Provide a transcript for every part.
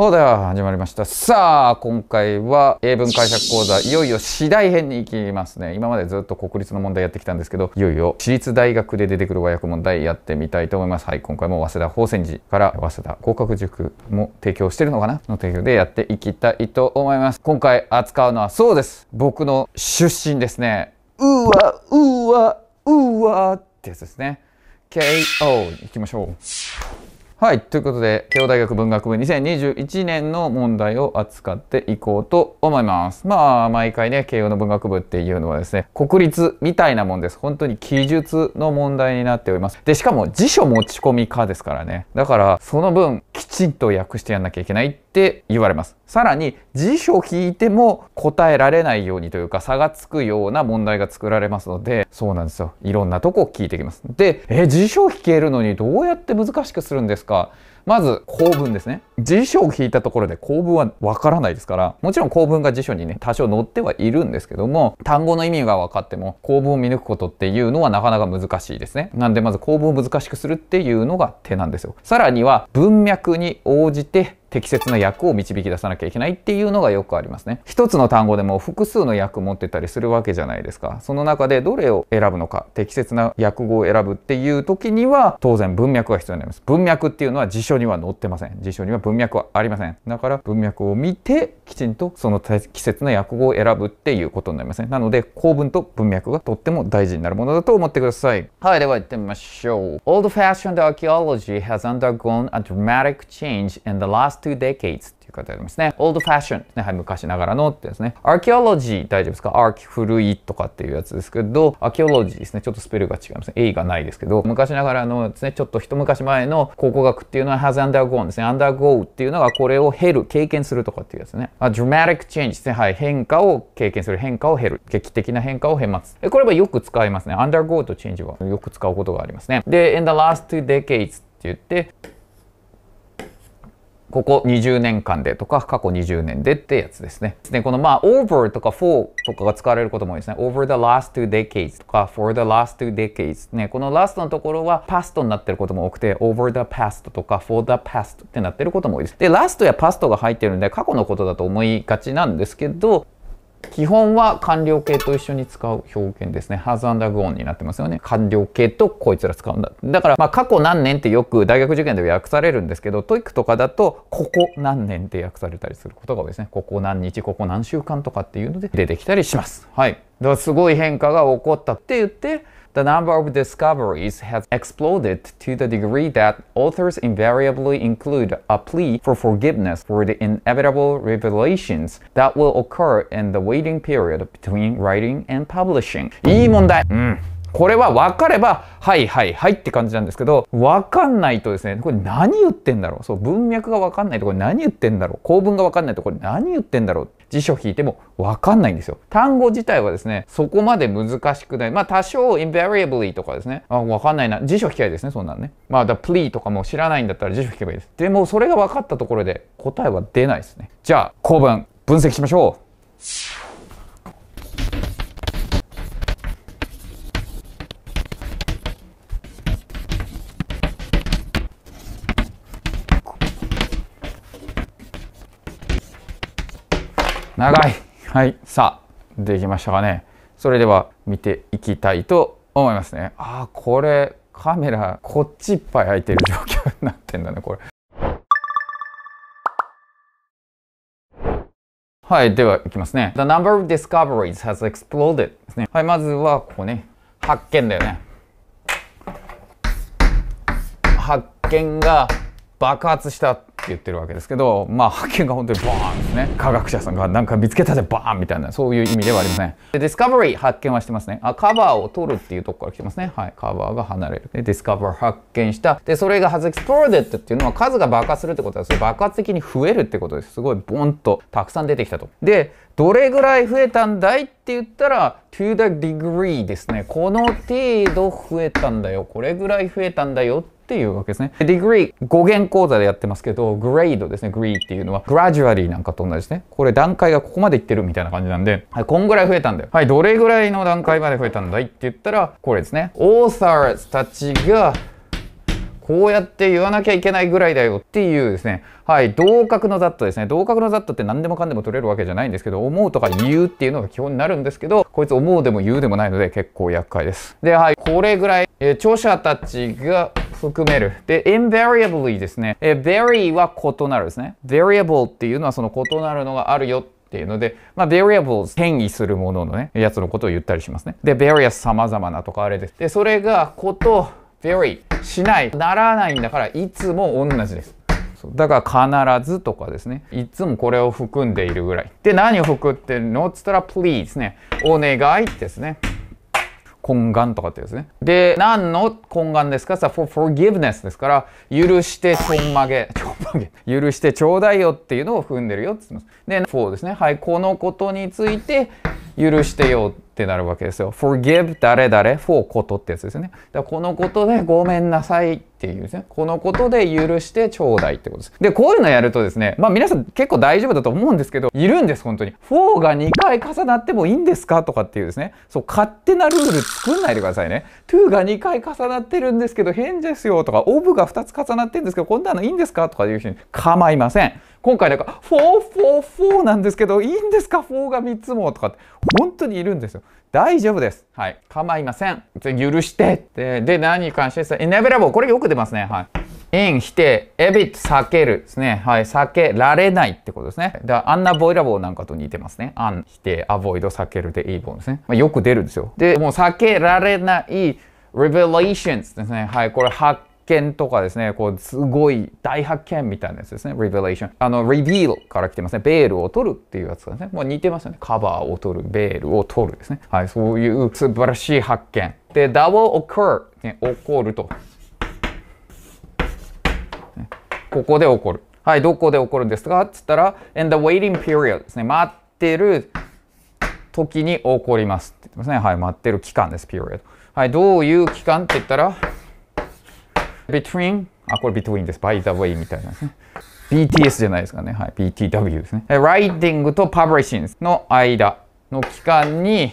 そうでは始まりました。さあ、今回は英文解釈講座、いよいよ次第編に行きますね。今までずっと国立の問題やってきたんですけど、いよいよ私立大学で出てくる和訳問題やってみたいと思います。はい、今回も早稲田法専寺から早稲田合格塾も提供してるのかなの提供でやっていきたいと思います。今回扱うのはそうです。僕の出身ですね。うわ、うわ、うわってやつですね。KO 行きましょう。はい。ということで、慶応大学文学部2021年の問題を扱っていこうと思います。まあ、毎回ね、慶応の文学部っていうのはですね、国立みたいなもんです。本当に記述の問題になっております。で、しかも辞書持ち込みかですからね。だから、その分、きちんと訳してやんなきゃいけないって言われます。さらに辞書を引いても答えられないようにというか差がつくような問題が作られますので、そうなんですよ。いろんなとこを聞いてきます。で、え、辞書を引けるのにどうやって難しくするんですかまず構文ですね辞書を引いたところで構文はわからないですからもちろん構文が辞書にね多少載ってはいるんですけども単語の意味が分かっても構文を見抜くことっていうのはなかなか難しいですねなんでまず構文を難しくするっていうのが手なんですよさらには文脈に応じて適切な役を導き出さなきゃいけないっていうのがよくありますね。一つの単語でも複数の役持ってたりするわけじゃないですか。その中でどれを選ぶのか、適切な訳語を選ぶっていう時には当然文脈が必要になります。文脈っていうのは辞書には載ってません。辞書には文脈はありません。だから文脈を見てきちんとその適切な訳語を選ぶっていうことになりますね。なので構文と文脈がとっても大事になるものだと思ってください。はい、では行ってみましょう。Old fashioned archaeology has undergone a dramatic change in the last last two decades いう方でますね。old fashioned ね、はい、昔ながらのってですね。archaeology 大丈夫ですか a r c 古いとかっていうやつですけど、archaeology ですね。ちょっとスペルが違いますね。A がないですけど、昔ながらのですね、ちょっと一昔前の考古学っていうのは has undergone ですね。undergo っていうのがこれを減る、経験するとかっていうやつね。A、dramatic change ですね。はい、変化を経験する、変化を減る。劇的な変化を減ます。これはよく使いますね。undergo と change はよく使うことがありますね。で、in the last two decades って言って、ここ20年間でとか、過去20年でってやつですね。でこのまあ、over とか for とかが使われることも多いですね。over the last two decades とか、for the last two decades。ね、この last のところは past になってることも多くて、over the past とか、for the past ってなってることも多いです。で、last や past が入ってるんで、過去のことだと思いがちなんですけど、基本は完了形と一緒に使う表現ですね。ハ a s and g o n になってますよね。完了形とこいつら使うんだ。だから、まあ、過去何年ってよく大学受験で訳されるんですけど、トイックとかだと、ここ何年って訳されたりすることが多いですね。ここ何日、ここ何週間とかっていうので出てきたりします。はい。だからすごい変化が起こったって言って、The number of discoveries has exploded to the degree that authors invariably include a plea for forgiveness for the inevitable revelations that will occur in the waiting period between writing and publishing. これは分かれば、はいはいはいって感じなんですけど、分かんないとですね、これ何言ってんだろう。そう、文脈が分かんないとこれ何言ってんだろう。構文が分かんないとこれ何言ってんだろう。辞書引いても分かんないんですよ。単語自体はですね、そこまで難しくない。まあ多少 invariably とかですね、あ、分かんないな。辞書引きたいいですね、そんなんね。まあだ plea とかも知らないんだったら辞書引けばいいです。でもそれが分かったところで答えは出ないですね。じゃあ、構文、分析しましょう。長い。はい。さあ、できましたかね。それでは見ていきたいと思いますね。ああ、これ、カメラ、こっちいっぱい開いてる状況になってんだね、これ。はい、では、いきますね。The number of discoveries has exploded ですね。はい、まずは、ここね。発見だよね。発見が爆発した。って言ってるわけですけど、まあ、発見が本当にバーンですね。科学者さんがなんか見つけたでバーンみたいな、そういう意味ではありません。で、ディスカバリー、発見はしてますね。あ、カバーを取るっていうとこから来てますね。はい、カバーが離れる。で、ディスカバー、発見した。で、それが has e x p l ーデットっていうのは数が爆発するってことは、それ爆発的に増えるってことです。すごいボンとたくさん出てきたと。で、どれぐらい増えたんだいって言ったら to the degree ですね。この程度増えたんだよ。これぐらい増えたんだよっていうわけですね。で、degree、語源講座でやってますけど、グレ d ドですね、グリーっていうのは、gradually なんかと同じですね。これ段階がここまでいってるみたいな感じなんで、はい、こんぐらい増えたんだよ。はい、どれぐらいの段階まで増えたんだいって言ったら、これですね。オー r たちが、こうやって言わなきゃいけないぐらいだよっていうですね、はい、同格の雑多ですね。同格の雑多って何でもかんでも取れるわけじゃないんですけど、思うとか言うっていうのが基本になるんですけど、こいつ思うでも言うでもないので結構厄介です。で、はい、これぐらい、えー、著者たちが含める。で、invariably ですね。えー、v e r y は異なるですね。variable っていうのはその異なるのがあるよっていうので、まあ、variables 変異するもののね、やつのことを言ったりしますね。で、various 様々なとかあれです。で、それがこと、very しない、ならないんだから、いつも同じです。だから必ずとかですね。いつもこれを含んでいるぐらい。で、何を含ってるのっつったら please ね。お願いですね。懇願とかってですね。で、何の懇願ですかさ、for forgiveness ですから、許してちょんまげ、ちょんまげ、許してちょうだいよっていうのを踏んでるよって言ってます。で、for ですね。はい、このことについて、許してよってなるわけですよ。forgive 誰々 for ことってやつですね。だこのことでごめんなさいっていうですね。このことで許してちょうだいってことです。で、こういうのやるとですね、まあ皆さん結構大丈夫だと思うんですけど、いるんです、本当に。for が2回重なってもいいんですかとかっていうですね。そう、勝手なルール作んないでくださいね。to が2回重なってるんですけど変ですよとか、of が2つ重なってるんですけど、こんなのいいんですかとかいう人に構いません。今回なんか「フォーフォーフォーなんですけどいいんですかフォーが3つも」とかって本当にいるんですよ。大丈夫です。はい。構いません。許してって。で、何に関してです inevitable。これよく出ますね。はい。in 否定 evit 避けるですねはい避けられないってことですねだからアンナボイラボーなんかと似てますねアン否定アボイド避けるでいいボンですね、まあ、よく出るんですよでもう避けられない revelations ですねはいこれ発見とかですね、こう、すごい大発見みたいなやつですね。revelation。あの、reveal から来てますね。ベールを取るっていうやつがね、もう似てますよね。カバーを取る、ベールを取るですね。はい、そういう素晴らしい発見。で、d o u b l e occur、ね、起こると。ここで起こる。はい、どこで起こるんですかっつったら、in the waiting period ですね。待ってる時に起こりますって言ってますね。はい、待ってる期間です、period。はい、どういう期間って言ったら、between あ、これ between です。by the way みたいなですね。BTS じゃないですかね。はい。BTW ですね。writing と publishing の間の期間に、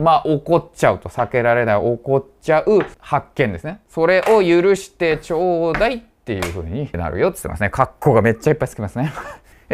まあ、怒っちゃうと、避けられない、怒っちゃう発見ですね。それを許してちょうだいっていう風になるよって言ってますね。格好がめっちゃいっぱいつきますね。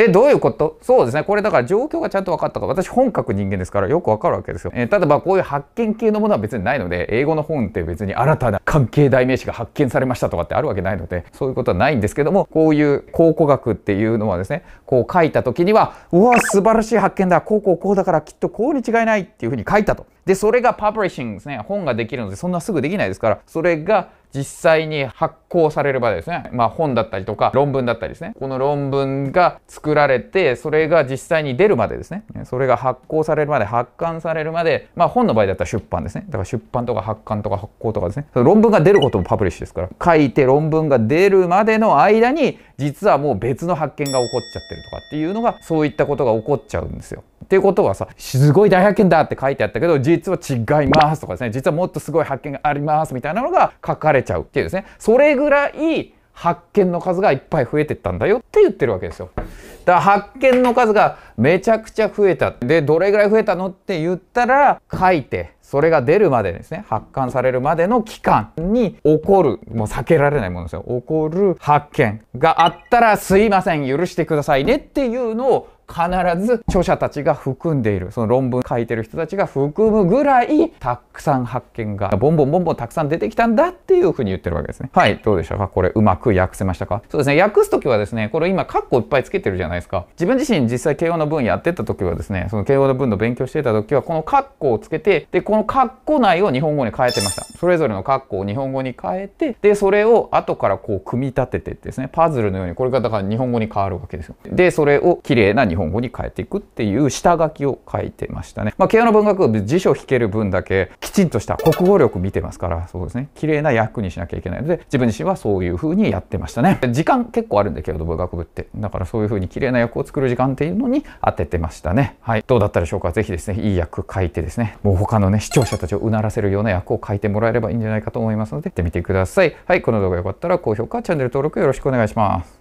え、どういうことそうですね。これだから状況がちゃんと分かったか。私本書く人間ですからよく分かるわけですよ。えー、ただまあこういう発見系のものは別にないので、英語の本って別に新たな関係代名詞が発見されましたとかってあるわけないので、そういうことはないんですけども、こういう考古学っていうのはですね、こう書いた時には、うわ、素晴らしい発見だ。こうこうこうだからきっとこうに違いないっていうふうに書いたと。で、それがパブリッシングですね。本ができるので、そんなすぐできないですから、それが実際に発行される場ですね。まあ本だったりとか論文だったりですね。この論文が作られて、それが実際に出るまでですね。それが発行されるまで、発刊されるまで、まあ本の場合だったら出版ですね。だから出版とか発刊とか発行とかですね。論文が出ることもパブリッシュですから。書いて論文が出るまでの間に、実はもう別の発見が起こっちゃってるとかっていうのが、そういったことが起こっちゃうんですよ。っていうことはさ、すごい大発見だって書いてあったけど、実は違いますとかですね。実はもっとすごい発見がありますみたいなのが書かれれちゃうっていうですね。それぐらい発見の数がいっぱい増えてったんだよって言ってるわけですよ。だから発見の数がめちゃくちゃ増えた。で、どれぐらい増えたのって言ったら、書いて、それが出るまでですね、発刊されるまでの期間に起こる、もう避けられないものですよ。起こる発見があったら、すいません、許してくださいねっていうのを必ず著者たちが含んでいるその論文書いてる人たちが含むぐらいたくさん発見がボンボンボンボンたくさん出てきたんだっていうふうに言ってるわけですねはいどうでしょうかこれうまく訳せましたかそうですね訳す時はですねこれ今カッコいっぱいつけてるじゃないですか自分自身実際慶応の文やってた時はですねその慶応の文の勉強してた時はこのカッコをつけてでこのカッコ内を日本語に変えてましたそれぞれのカッコを日本語に変えてでそれを後からこう組み立ててですねパズルのようにこれがだから日本語に変わるわけですよでそれを綺麗な日本本語に変えていくっていう下書きを書いてましたね。まあ、慶応の文学部辞書を引ける分だけきちんとした国語力見てますから、そうですね。綺麗な役にしなきゃいけないので、自分自身はそういう風にやってましたね。時間結構あるんだけど、文学部って。だからそういう風に綺麗な役を作る時間っていうのに当ててましたね。はい。どうだったでしょうかぜひですね、いい役書いてですね、もう他のね、視聴者たちをうならせるような役を書いてもらえればいいんじゃないかと思いますので、行ってみてください。はい。この動画が良かったら高評価、チャンネル登録よろしくお願いします。